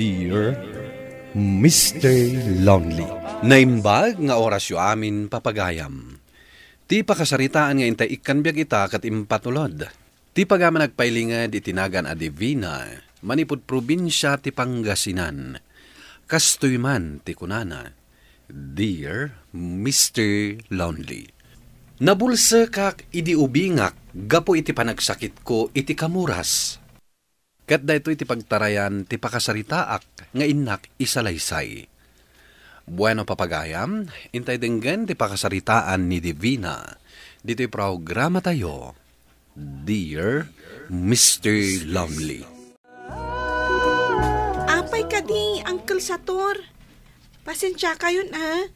dear Mr. Lonely. Naimbag nga orasyo amin papagayam. Ti pakasaritaan nga intay ikanbyag ita kat impatulod. Ti pagama nagpailingad itinagan a divina, manipod probinsya ti Pangasinan. Kastoy man ti kunana. Dear Mr. Lonely. Nabulsa kak idiubingak, gapo iti panagsakit ko iti kamuras Kat daytoy ti pagtarayan ti pakasaritaak nga inak isalaysay. Bueno papagayam, intay denggan ti pakasaritaan ni Divina. Dito'y programa tayo, Dear Mr. Lovely. Apay ka di, Uncle Sator. Pasensya kayo na.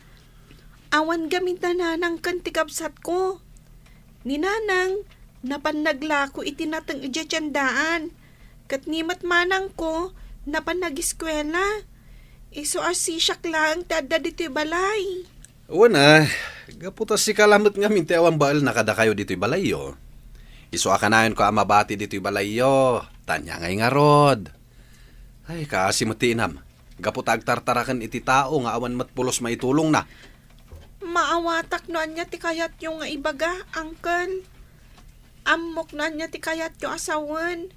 Awan gamit na nanang kantikabsat ko. Ninanang, nanang, napanagla ko itinatang ijatyandaan Kat nimat manang ko, napanagiskwela. Iso e arsisak lang, tada dito'y balay. Una, gaputas si kalamot nga minti awang baal nakada kayo dito'y balay yo. Iso akanayon ko ang mabati dito'y balay yo. Tanya ngay nga rod. Ay, kaasi mati inam. Gaputag tartarakan iti tao nga awan matpulos maitulong na. Maawatak no anya ti kayat yung nga ibaga, uncle. Amok no anya ti kayat yung asawan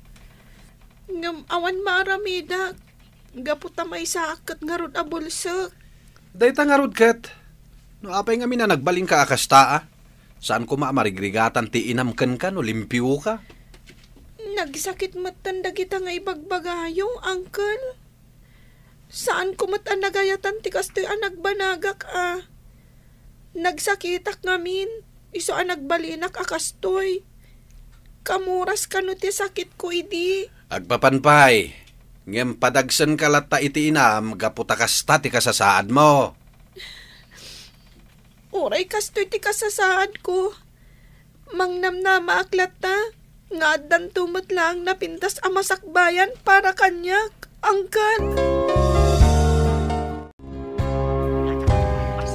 Ngam awan maramida. Gapot may sakit nga rod abulsak. Dayta nga rod kat. No apay nga mina nagbaling ka akasta ah. Saan ko maamarigrigatan ti inamkan ka no limpiw ka? Nagsakit matanda kita nga ibagbagayo, uncle. Saan ko matanagayatan ti kastoy anag banagak ah. Nagsakitak ngamin, iso anag balinak akastoy. Kamuras ka no ti sakit ko idi. Agpapanpay, ngem padagsan kalata iti inam, gaputakas ta ti kasasaad mo. Uray kasto iti kasasaad ko. Mangnamnama na maaklat ta, nga adan tumot lang napintas amasakbayan para kanyak angkan.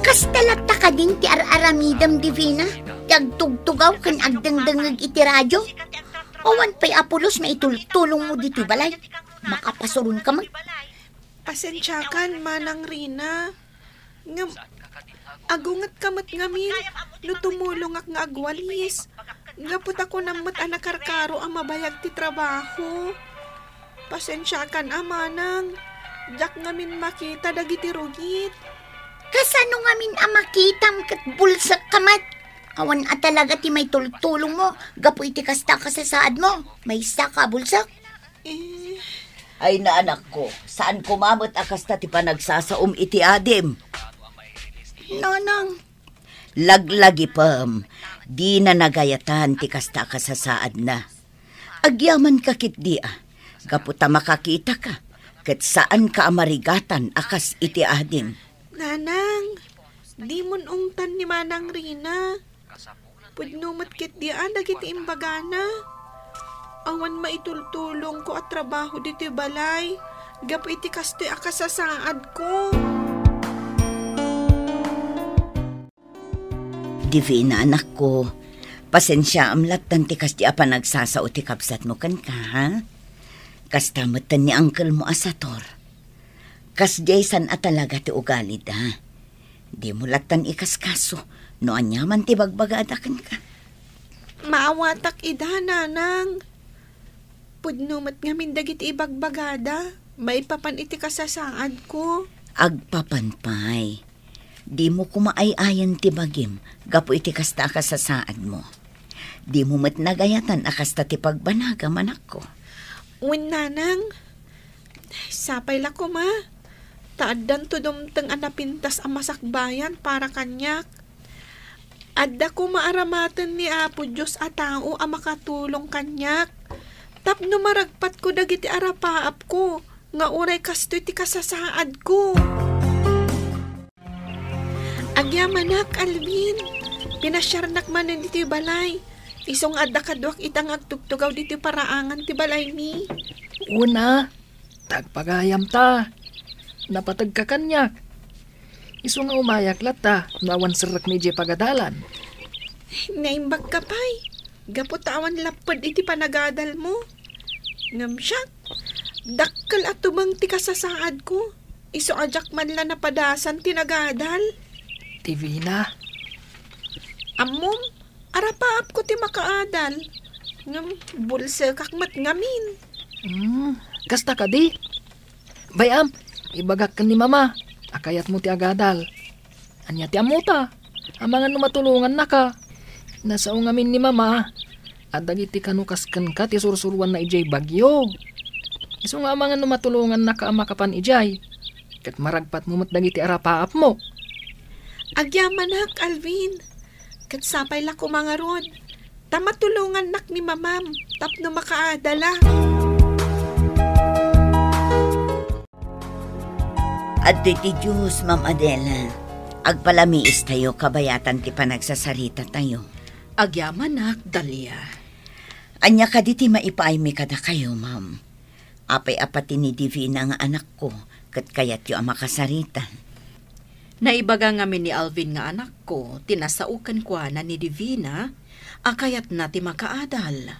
Kastalagta ka ding ti ar-aramidam divina, tagtugtugaw kan agdangdangag iti radyo Awan pa'y apulos na itultulong mo dito, balay. Makapasurun ka man. Pasensyakan, Manang Rina. Nga, agungat kamat ngamin, no tumulong ak nga agwalis. Nga put ako namot anakarkaro ang mabayag ti trabaho. Pasensyakan, amanang. Ah, Jak ngamin makita dagiti rugit. Kasano ngamin ang ah, makitam kat bulsak kamat? Awan at talaga ti may tultulong mo. Gapoy ti kasta ka sa saad mo. May isa ka, bulsak. Eh. Ay na anak ko, saan kumamot akasta ti panagsasaom iti adem? Nanang. Laglagi pam, di na nagayatan ti kasta ka sa saad na. Agyaman ka kit di ah, kaputa makakita ka. Kat saan ka amarigatan akas iti adem? Nanang, di mo ni Manang Rina di matkit ah, diyan, imbaga na. Awan maitultulong ko at trabaho dito balay. Gap iti kastoy akasasaad ko. Divina anak ko, pasensya amlat tan ti kasti apa nagsasao ti kapsat mo kan ka, ha? Kastamot ni uncle mo asator. Kas Jason at talaga ti ugalid, ha? Di mo latan ikaskaso. kaso No anyaman ti bagbaga adakan ka. Maawatak ida, nanang. Pudnumat ngamin dagit ibagbagada. May papan iti kasasaad ko. Agpapanpay. Di mo kumaayayan ti bagim, gapo iti kasta kasasaad mo. Di mo mat nagayatan akasta ti pagbanaga manak ko. Wen nanang, sapay la ko ma. Taaddan to dumteng anapintas ang masakbayan para kanyak Adda ko maaramatan ni Apo Diyos at tao ang makatulong kanyak. no maragpat ko dagiti arapaap ko, nga uray kastoy ti kasasaad ko. Agyamanak, Alvin, pinasyarnak manan diti balay. Isong adda kadwak itang agtugtugaw diti paraangan ti balay mi. Una, tagpagayam ta. Napatag ka kanyak. Iso nga umayak lata, nawan sarak medje pagadalan. Naimbag ka pa'y. Gaputawan lapad iti panagadal mo. Ngamsyak, dakkal at tumang ti kasasaad ko. Isu ajak man la napadasan tinagadal. Divina. Amom, arapaap ko ti makaadal. Ngam, bulsa kakmat ngamin. Hmm, kasta ka di. Bayam, ibagak ka ni mama. Akayat mo ti agadal. Anya ti amuta. Amangan no matulungan na ka. Nasa ungamin ni mama. At dagiti kanukaskan ka ti sursuruan na ijay bagyo. Isu nga amangan no matulungan na ka amakapan ijay. Kat maragpat mo matdagiti arapaap mo. Agyaman nak, Alvin. Kat sapay la kumangarod. Tamatulungan nak ni mamam. Tapno makaadala. Tapno makaadala. At ti Diyos, Ma'am Adela, agpalamiis tayo kabayatan ti panagsasarita tayo. Agyaman na, Dalia. Anya ka di maipaay mi kada kayo, Ma'am. Apay apati ni Divina nga anak ko, kat kayat yu makasarita. Naibaga nga ni Alvin nga anak ko, tinasaukan ko na ni Divina, akayat na ti makaadal.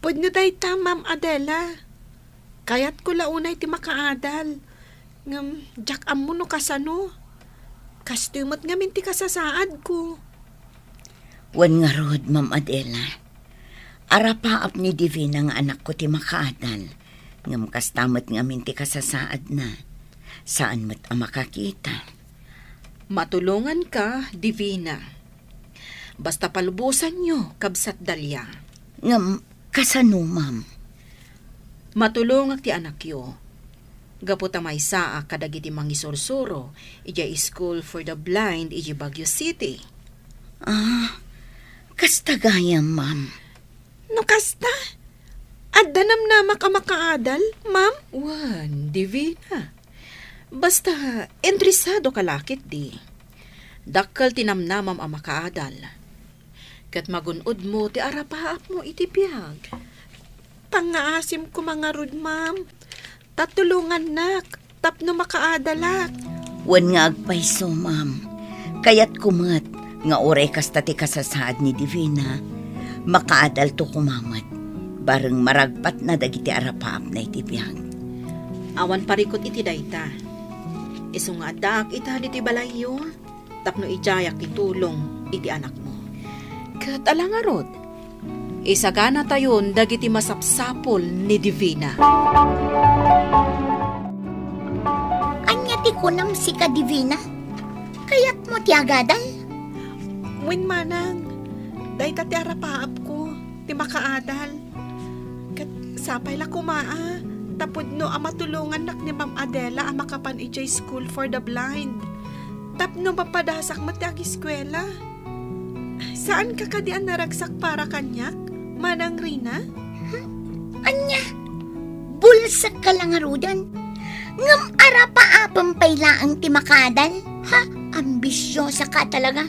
Pwede nyo day ta, Ma'am Adela. Kayat ko launay ti makaadal Ngam, jak amo no kasano. Kastumat nga minti kasasaad ko. Wan nga rod, Ma'am Adela. Arapaap ni Divina nga anak ko ti makaadal. Ngam kastamat nga minti kasasaad na. Saan mat makakita? Matulungan ka, Divina. Basta palubusan nyo, kabsat dalya. Ngam, kasano, ma'am? Matulungak ti anak yo Gaputa may saa kadagiti isorsoro, ija school for the blind iji Baguio City. Ah, kasta gaya, ma'am. No kasta? Adanam na makamakaadal, ma'am? Wan, divina. Basta, entrisado kalakit di. Dakkal tinamnamam ang makaadal. Kat magunod mo, ti arapaap mo iti biyag. Pangaasim ko mga rud, ma'am. Tatulungan nak, tapno makaadalak. Wan nga agpaiso, ma'am. Kayat kumat, nga oray kastati kasasaad ni Divina. Makaadal to kumamat. Barang maragpat na dagiti arapaap na itibiyang. Awan parikot iti dayta. Iso nga adak ita iti balayo. Tapno ijayak itulong iti anak mo. Kat alangarod, Isagana tayon dagiti masapsapol ni Divina. Anya ti kunam si ka Divina? Kayat mo ti agadan? Win manang, day ka ti arapaap ko, ti makaadal. Kat sapay la kumaa, tapod no ang matulungan nak ni Ma'am Adela ang makapan ijay school for the blind. Tap no mapadasak mati eskwela. Saan ka ka di naragsak para kanyak? Manang Rina? Huh? Hmm? Anya, bulsak ka lang harudan. Ngam arapa apang payla ang timakadal. Ha, ambisyosa ka talaga.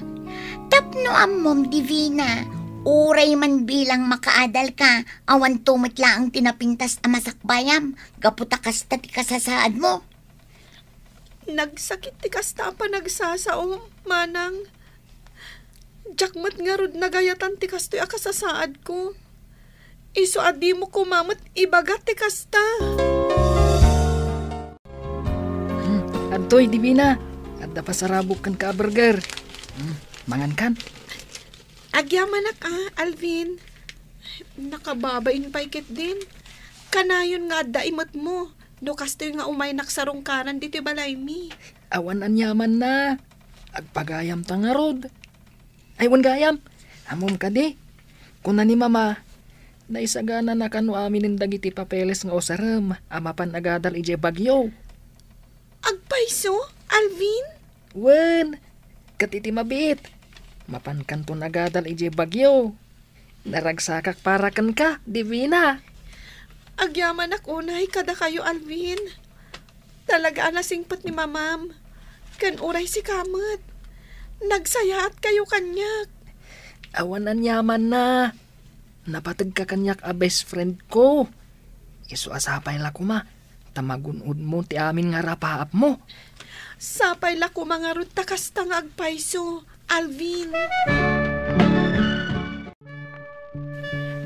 Tapno amom divina. Uray man bilang makaadal ka, awan tumitla ang tinapintas amasakbayam, gaputakas tati kasasaad mo. Nagsakit ti kasta pa nagsasaong, manang. Jakmat nga rod nagayatan ti kastoy akasasaad ko. Iso adi mo kumamot ibagat ti kasta. Hmm, Antoy, Divina, at napasarabok kan ka burger. Hmm, mangan kan. Agyaman na ah, ka, Alvin. Nakababain pa ikit din. Kanayon nga daimot mo. No kastoy nga umay naksarong kanan dito balay mi. Awan yaman na. Agpagayam tangarod. Aywan gayam. Amom ka di. Kuna ni mama, naisagana na kanu amin ng dagiti papeles nga osarem. amapan agadal ije bagyo. Agpaiso, Alvin? Wen, katiti mabit. Mapan kanton agadal ije bagyo. Naragsakak para kan ka, Divina. Agyaman ak unay kada kayo, Alvin. Talaga anasingpat ni mamam. Kan uray si kamot. Nagsayaat kayo kanyak. Awan ang yaman na. Napatag ka kanyak a ah, best friend ko. Iso asapay ah, la kuma. Tamagunod mo ti amin nga rapaap mo. Sapay la kuma nga ron takasta agpaiso, Alvin.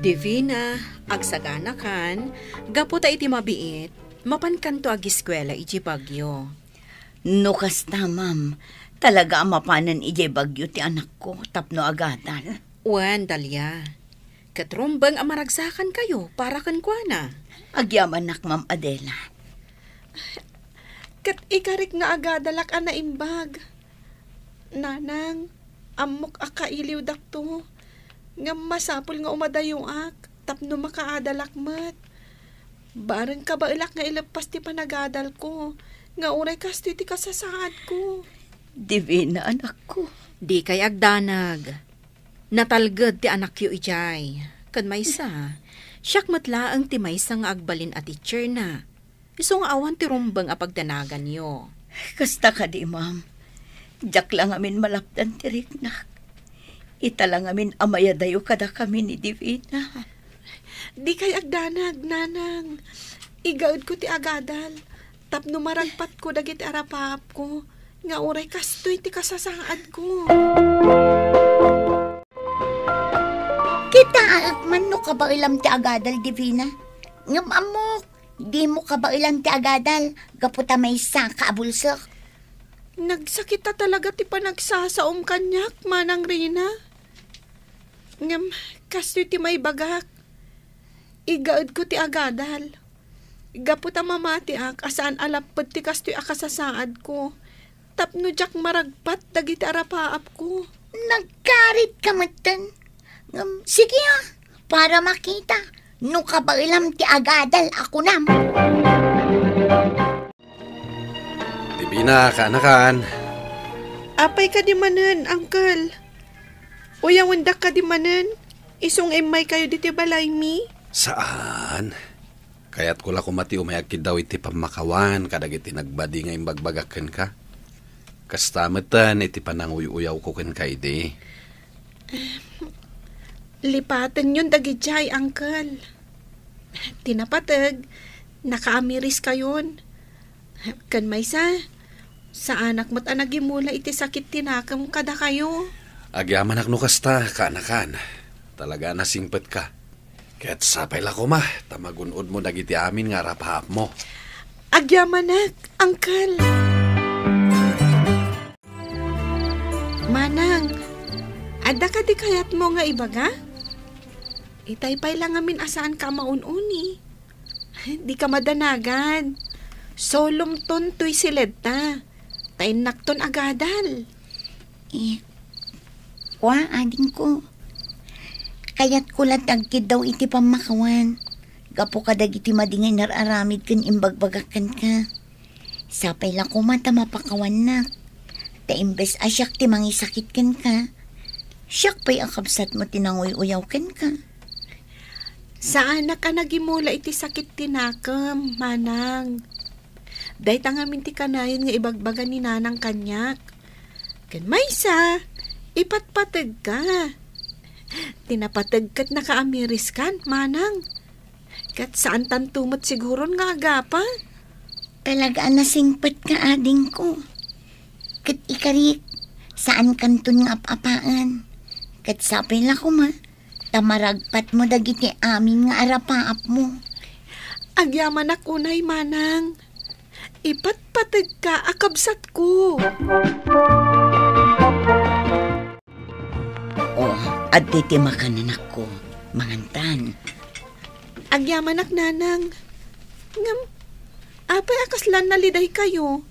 Divina, agsagana kan, gaputa iti mabiit, mapankanto ag iti Bagyo. No kasta, ma'am. Talaga ang mapanan ije bagyo ti anak ko, tapno agatan. Wan, Dalia. Katrombang amaragsakan kayo para kan kwa na. Agyaman nak, Ma'am Adela. Kat ikarik nga agadalak ana imbag. Nanang, amok akailiw dakto. Nga masapol nga umadayong ak, tapno makaadalak mat. Barang kabailak nga ilapas ti panagadal ko. Nga uray kas ti kasasaad ko. Divina, anak ko. Di kay agdanag. Natalgad ti anak yu ijay. Kad may isa, siyak matla ang ti may nga agbalin at teacher na. Iso nga awan ti rumbang apagdanagan yo. Kasta ka di, ma'am. Diyak lang amin malapdan ti Riknak. Itala nga amin amayadayo kada kami ni Divina. Di kay agdanag, nanang. Igaud ko ti agadal. Tap numaragpat ko dagiti arapap ko. Nga oray kas, 20 kasasaad ko. Kita ah, man no ka ba ilam ti agadal, Divina? Ngam amok, di mo ka ba ilam ti agadal, gaputa may isa kaabulsak. Nagsakita talaga ti panagsasaom kanyak, manang Rina. Ngam, kasto ti may bagak. Igaod ko ti agadal. Gaputa mamati ak, asaan alapod ti kasto'y akasasaad ko tapno jak maragpat dagiti arapaap ko. Nagkarit ka matan. Um, sige ha, ah, para makita. No kabailam ti agadal ako nam. Bibina, kanakan. Apay ka di manen, uncle. Uyang wendak ka di manen. Isong imay kayo diti balay mi. Saan? Kaya't kula kumati umayag daw iti pamakawan kadag iti nagbadi nga imbagbaga ka. Kastamatan iti pananguy-uyaw ko ken kaide. Lipatan yun dagijay, uncle. Tinapatag, nakaamiris kayon. Kan may sa, sa anak mo't anagimula iti sakit tinakam kada kayo. Agyaman ak nukasta, kaanakan. Talaga nasingpet ka. Kaya't sapay la ko ma, tamagunod mo dagiti amin nga rapahap mo. Agyaman ak, uncle. nang. ada ka di kayat mo nga ibaga? Itaypay lang amin asaan ka maununi. di ka madanagan. Solom ton tuy silid ta. Tainak ton agadal. Eh, kwa ading ko. Kayat ko lang tagkid daw iti pamakawan. Gapo kadag iti madingay nararamid kan imbagbagakan ka. Sapay lang ko mata mapakawan nak Ta imbes asyak ti mangisakit ken ka, siyak pa'y akabsat mo tinanguy-uyaw ken ka. Saan na ka nagimula iti sakit tinakam, manang? Day tangamin ti kanayon nga ibagbaga ni nanang kanyak. Ken maysa, ipatpatag ka. Tinapatag kat nakaamiris kan, manang. Kat saan tantumot siguron nga agapa? Talaga nasingpat ka ading ko ket ikarik, saan kanton nga ap-apaan. Ket sapin la ko ma, tamaragpat mo dagiti amin nga arapaap mo. Agyaman ako na manang, ipatpatag ka akabsat ko. Oh, at titimakan anak ko, mangantan. Agyamanak nanang, ngam, apay akaslan naliday kayo,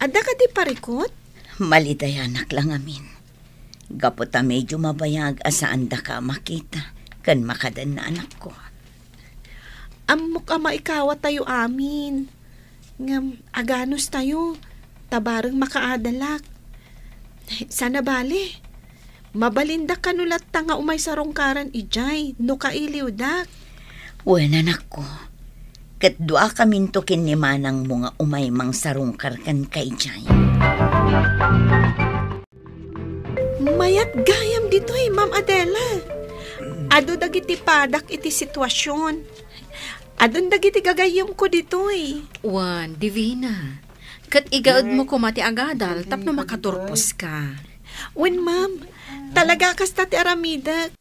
Ada ka di parikot? Malidayanak lang amin. Gapota medyo mabayag asaan da ka makita kan makadan na anak ko. Amok ama ikawa tayo amin. Ngam, aganos tayo. Tabarang makaadalak. Sana bali. Mabalinda ka nulat tanga umay sa rongkaran ijay. No kailiw dak. Wala na ko. dua kamin to kinimanang mga umay mang sarong karkan kay Jay. Mayat gayam dito eh, Ma'am Adela. Ado dagiti padak iti sitwasyon. Adon dagiti gagayom ko dito eh. Wan, Divina. Kat igaod mo ko mati agadal, tapno makaturpos ka. Wan, ma'am. Talaga kasta ti aramida.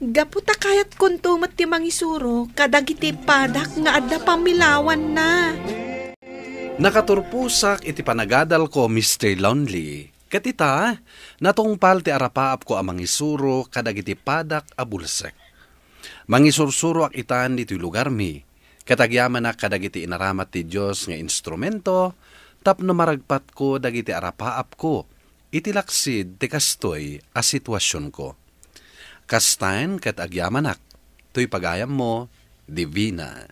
Gaputa kayat kuntumat ti mangisuro, kadagiti padak nga adda pamilawan na. Nakaturpusak iti panagadal ko, Mr. Lonely. Katita, natungpal ti arapaap ko amang isuro kadagiti padak a bulsek. Mangisursuro ak itan dito'y lugar mi. Katagyaman na kadagiti inaramat ti Diyos nga instrumento, tapno maragpat ko dagiti arapaap ko. Itilaksid ti kastoy a sitwasyon ko. Kastain kat agyamanak, to'y pagayam mo, divina.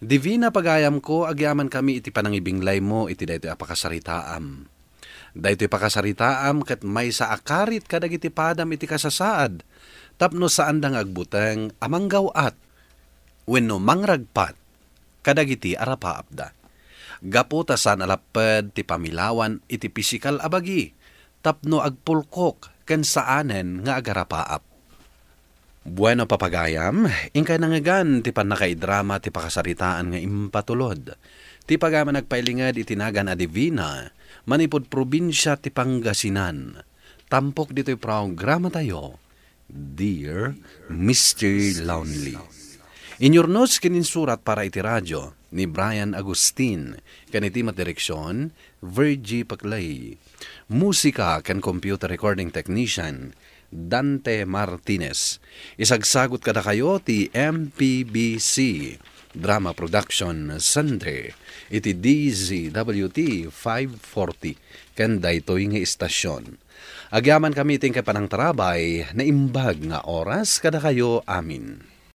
Divina pagayam ko, agyaman kami iti panangibinglay mo, iti dayto apakasaritaam. Dayto apakasaritaam, kat may sa akarit kadag iti padam iti kasasaad, tapno saan dang agbutang amanggaw at, wenno mangragpat, kadagiti arapaapda. Gaputa san alapad ti pamilawan iti pisikal abagi, tapno agpulkok ken saanen nga agarapaap. Bueno papagayam, ingkay nangagan ti panakaidrama ti pakasaritaan nga impatulod. Ti pagaman nagpailingad itinagan a divina, manipod probinsya ti Pangasinan. Tampok dito'y programa tayo, Dear Mr. Lonely. Inyornos kinin surat para iti radyo ni Brian Agustin, kaniti direksyon, Virgie Paclay. Musika kan computer recording technician, Dante Martinez. Isagsagot kada kayo ti MPBC Drama Production Sunday iti DZWT 540 ken daytoy nga istasyon. Agyaman kami ting kapanang tarabay na imbag nga oras kada kayo amin.